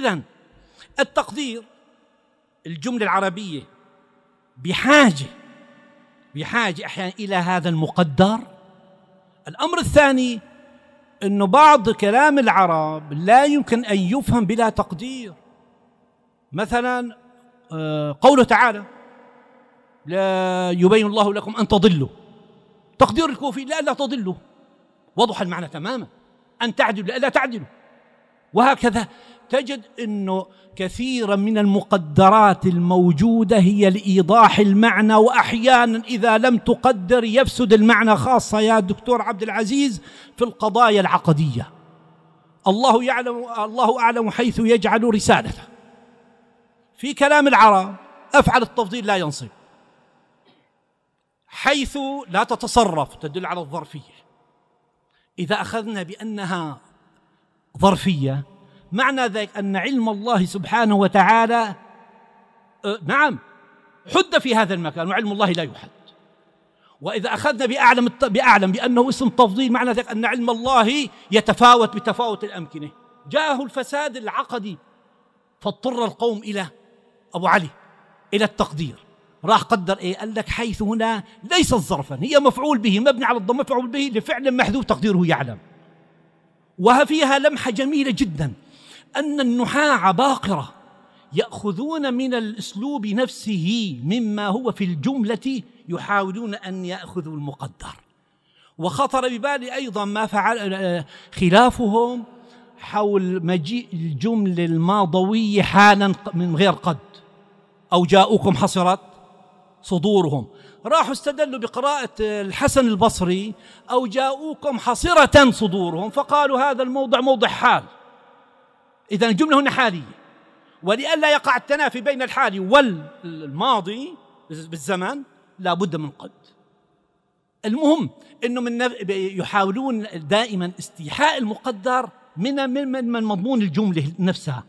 إذا التقدير الجملة العربية بحاجة بحاجة أحيانا إلى هذا المقدر الأمر الثاني أن بعض كلام العرب لا يمكن أن يفهم بلا تقدير مثلا آه، قوله تعالى لا يبين الله لكم أن تضلوا تقدير الكوفي لا لا تضلوا وضح المعنى تماما أن تعدلوا لا, لا تعدلوا وهكذا تجد انه كثيرا من المقدرات الموجوده هي لايضاح المعنى واحيانا اذا لم تقدر يفسد المعنى خاصه يا دكتور عبد العزيز في القضايا العقديه الله يعلم الله اعلم حيث يجعل رسالته في كلام العرب افعل التفضيل لا ينصب حيث لا تتصرف تدل على الظرفيه اذا اخذنا بانها ظرفيه معنى ذلك أن علم الله سبحانه وتعالى أه، نعم حد في هذا المكان وعلم الله لا يحد وإذا أخذنا بأعلم بأعلم بأنه اسم تفضيل معنى ذلك أن علم الله يتفاوت بتفاوت الأمكنة جاءه الفساد العقدي فاضطر القوم إلى أبو علي إلى التقدير راح قدر إيه قال لك حيث هنا ليست ظرفا هي مفعول به مبني على الضم مفعول به لفعل محذوف تقديره يعلم وفيها لمحة جميلة جدا أن النحاة باقرة يأخذون من الأسلوب نفسه مما هو في الجملة يحاولون أن يأخذوا المقدر وخطر ببالي أيضا ما فعل خلافهم حول مجيء الجملة الماضوية حالا من غير قد أو جاءوكم حصرت صدورهم راحوا استدلوا بقراءة الحسن البصري أو جاءوكم حصرة صدورهم فقالوا هذا الموضع موضع حال إذا الجملة هنا حالية ولئلا يقع التنافي بين الحالي والماضي بالزمن لا بد من قد المهم انه من يحاولون دائما استيحاء المقدر من من من مضمون الجمله نفسها